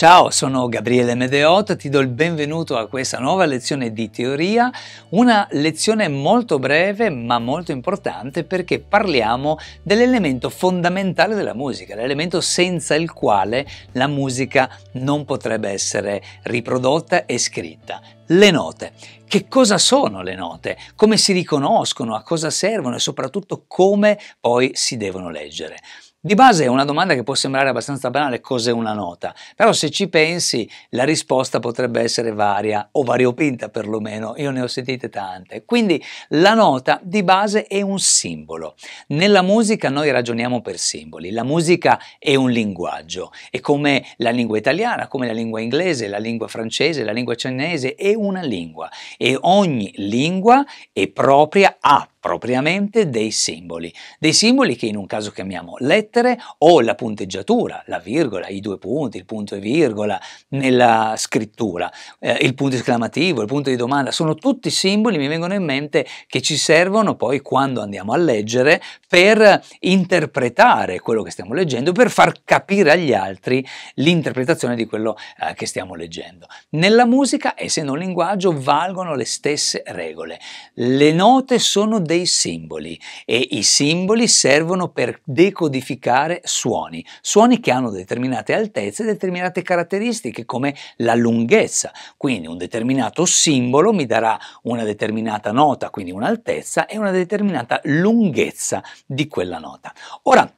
Ciao, sono Gabriele Medeot, ti do il benvenuto a questa nuova lezione di teoria, una lezione molto breve ma molto importante perché parliamo dell'elemento fondamentale della musica, l'elemento senza il quale la musica non potrebbe essere riprodotta e scritta, le note. Che cosa sono le note? Come si riconoscono? A cosa servono? E soprattutto come poi si devono leggere? Di base è una domanda che può sembrare abbastanza banale, cos'è una nota? Però se ci pensi la risposta potrebbe essere varia o variopinta perlomeno, io ne ho sentite tante. Quindi la nota di base è un simbolo. Nella musica noi ragioniamo per simboli, la musica è un linguaggio e come la lingua italiana, come la lingua inglese, la lingua francese, la lingua cinese è una lingua e ogni lingua è propria, ha propriamente dei simboli, dei simboli che in un caso chiamiamo lettera, lettere o la punteggiatura, la virgola, i due punti, il punto e virgola nella scrittura, eh, il punto esclamativo, il punto di domanda, sono tutti simboli, mi vengono in mente, che ci servono poi quando andiamo a leggere per interpretare quello che stiamo leggendo, per far capire agli altri l'interpretazione di quello eh, che stiamo leggendo. Nella musica, essendo un linguaggio, valgono le stesse regole. Le note sono dei simboli e i simboli servono per decodificare identificare suoni, suoni che hanno determinate altezze e determinate caratteristiche come la lunghezza, quindi un determinato simbolo mi darà una determinata nota, quindi un'altezza e una determinata lunghezza di quella nota. Ora,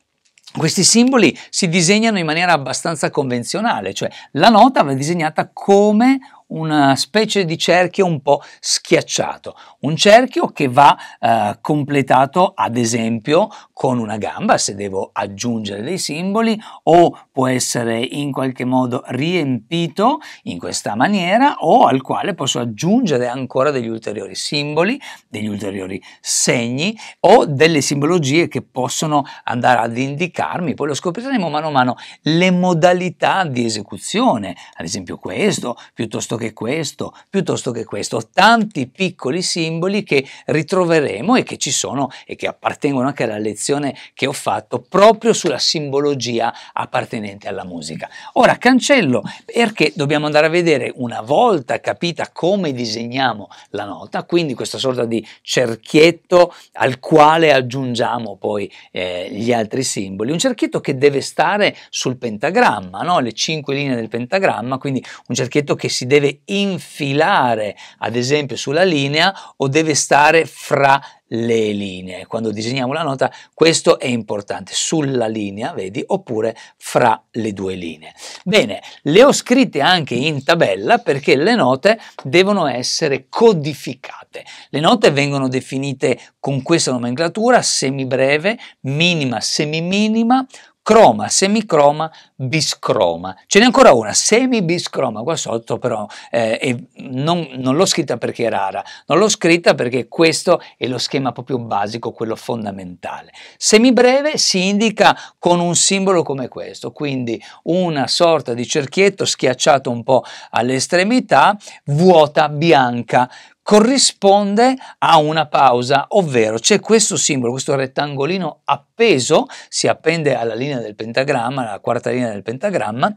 questi simboli si disegnano in maniera abbastanza convenzionale, cioè la nota va disegnata come una specie di cerchio un po' schiacciato, un cerchio che va eh, completato ad esempio con una gamba se devo aggiungere dei simboli o può essere in qualche modo riempito in questa maniera o al quale posso aggiungere ancora degli ulteriori simboli, degli ulteriori segni o delle simbologie che possono andare ad indicarmi, poi lo scopriremo mano a mano, le modalità di esecuzione, ad esempio questo, piuttosto che questo, piuttosto che questo, tanti piccoli simboli che ritroveremo e che ci sono e che appartengono anche alla lezione meditazione che ho fatto proprio sulla simbologia appartenente alla musica. Ora cancello perché dobbiamo andare a vedere una volta capita come disegniamo la nota, quindi questa sorta di cerchietto al quale aggiungiamo poi eh, gli altri simboli, un cerchietto che deve stare sul pentagramma, no? le cinque linee del pentagramma, quindi un cerchietto che si deve infilare ad esempio sulla linea o deve stare fra le linee. Quando disegniamo la nota questo è importante, sulla linea, vedi, oppure fra le due linee. Bene, le ho scritte anche in tabella perché le note devono essere codificate. Le note vengono definite con questa nomenclatura, semibreve, minima, semiminima, croma, semicroma, biscroma. Ce n'è ancora una, semibiscroma, qua sotto però, eh, non, non, l'ho scritta perché è rara, non l'ho scritta perché questo è lo schema proprio basico, quello fondamentale. Semibreve si indica con un simbolo come questo, quindi una sorta di cerchietto schiacciato un po' alle estremità, vuota, bianca corrisponde a una pausa, ovvero c'è questo simbolo, questo rettangolino appeso, si appende alla linea del pentagramma, alla quarta linea del pentagramma,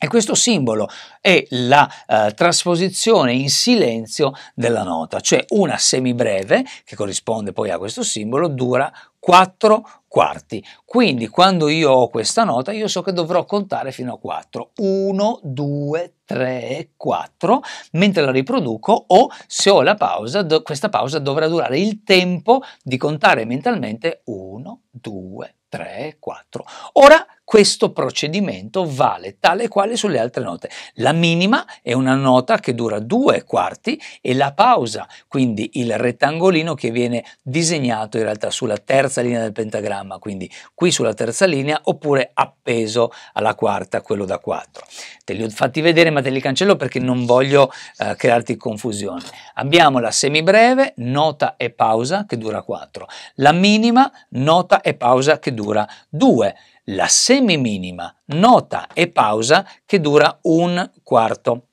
e questo simbolo è la eh, trasposizione in silenzio della nota, cioè una semibreve, che corrisponde poi a questo simbolo, dura 4 quarti. Quindi quando io ho questa nota, io so che dovrò contare fino a 4. 1, 2, 3, 4. Mentre la riproduco o se ho la pausa, questa pausa dovrà durare il tempo di contare mentalmente 1, 2, 3, 4. Ora questo procedimento vale tale e quale sulle altre note. La minima è una nota che dura due quarti e la pausa, quindi il rettangolino che viene disegnato in realtà sulla terza linea del pentagramma, quindi qui sulla terza linea oppure appeso alla quarta, quello da 4. Te li ho fatti vedere ma te li cancello perché non voglio eh, crearti confusione. Abbiamo la semibreve, nota e pausa che dura 4, la minima, nota e pausa che dura 2 la semiminima, nota e pausa che dura un quarto.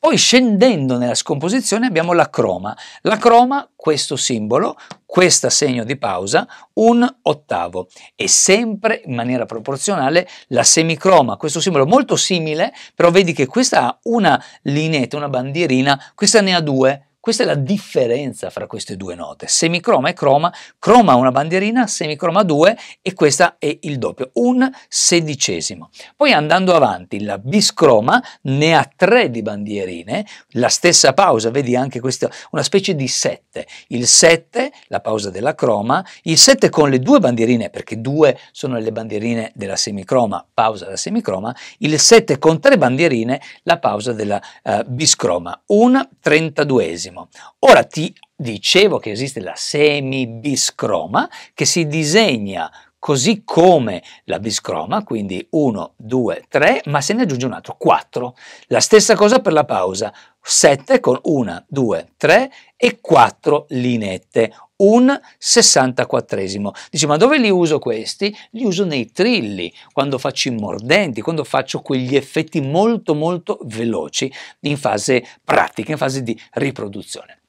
Poi scendendo nella scomposizione abbiamo la croma. La croma, questo simbolo, questo segno di pausa, un ottavo e sempre in maniera proporzionale la semicroma, questo simbolo molto simile, però vedi che questa ha una lineetta, una bandierina, questa ne ha due, questa è la differenza fra queste due note. Semicroma e croma, croma una bandierina, semicroma due e questa è il doppio, un sedicesimo. Poi andando avanti, la biscroma ne ha tre di bandierine, la stessa pausa, vedi anche questa, una specie di sette. Il sette, la pausa della croma, il sette con le due bandierine, perché due sono le bandierine della semicroma, pausa della semicroma, il sette con tre bandierine, la pausa della uh, biscroma, un trentaduesimo Benissimo. Ora ti dicevo che esiste la semibiscroma che si disegna così come la biscroma, quindi 1, 2, 3, ma se ne aggiunge un altro, 4. La stessa cosa per la pausa, 7 con 1, 2, 3 e 4 linette, un 64esimo. Dici, ma dove li uso questi? Li uso nei trilli, quando faccio i mordenti, quando faccio quegli effetti molto molto veloci in fase pratica, in fase di riproduzione.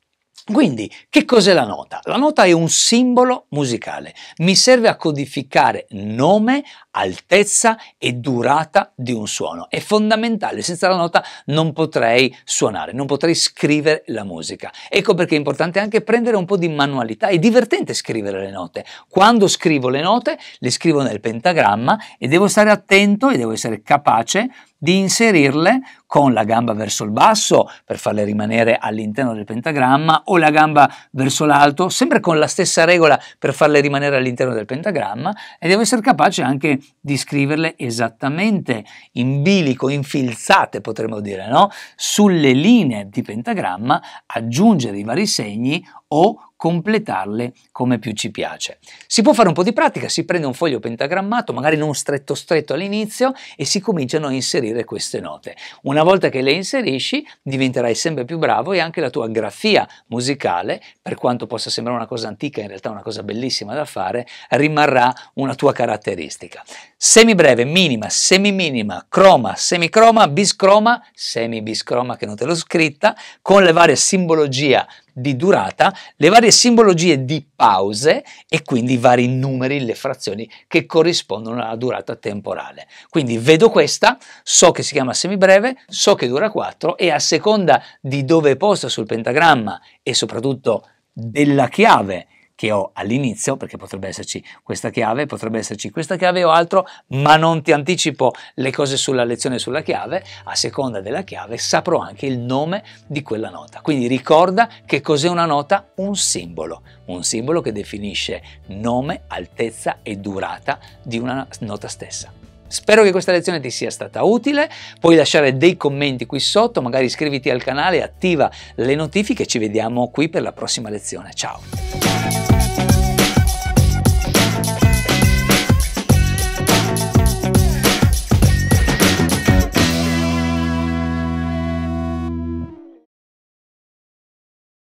Quindi, che cos'è la nota? La nota è un simbolo musicale, mi serve a codificare nome, altezza e durata di un suono. È fondamentale, senza la nota non potrei suonare, non potrei scrivere la musica. Ecco perché è importante anche prendere un po' di manualità, è divertente scrivere le note. Quando scrivo le note, le scrivo nel pentagramma e devo stare attento e devo essere capace di inserirle con la gamba verso il basso per farle rimanere all'interno del pentagramma o la gamba verso l'alto, sempre con la stessa regola per farle rimanere all'interno del pentagramma e devo essere capace anche di scriverle esattamente in bilico, infilzate potremmo dire, no? sulle linee di pentagramma, aggiungere i vari segni o completarle come più ci piace. Si può fare un po' di pratica, si prende un foglio pentagrammato, magari non stretto stretto all'inizio, e si cominciano a inserire queste note. Una volta che le inserisci diventerai sempre più bravo e anche la tua grafia musicale, per quanto possa sembrare una cosa antica, in realtà una cosa bellissima da fare, rimarrà una tua caratteristica. Semibreve, minima, semiminima, croma, semicroma, biscroma, semibiscroma che non te l'ho scritta, con le varie simbologie di durata, le varie simbologie di pause e quindi i vari numeri, le frazioni che corrispondono alla durata temporale. Quindi vedo questa, so che si chiama semibreve, so che dura 4 e a seconda di dove è posta sul pentagramma e soprattutto della chiave che ho all'inizio, perché potrebbe esserci questa chiave, potrebbe esserci questa chiave o altro, ma non ti anticipo le cose sulla lezione sulla chiave, a seconda della chiave saprò anche il nome di quella nota. Quindi ricorda che cos'è una nota? Un simbolo, un simbolo che definisce nome, altezza e durata di una nota stessa. Spero che questa lezione ti sia stata utile, puoi lasciare dei commenti qui sotto, magari iscriviti al canale, attiva le notifiche, ci vediamo qui per la prossima lezione. Ciao! you.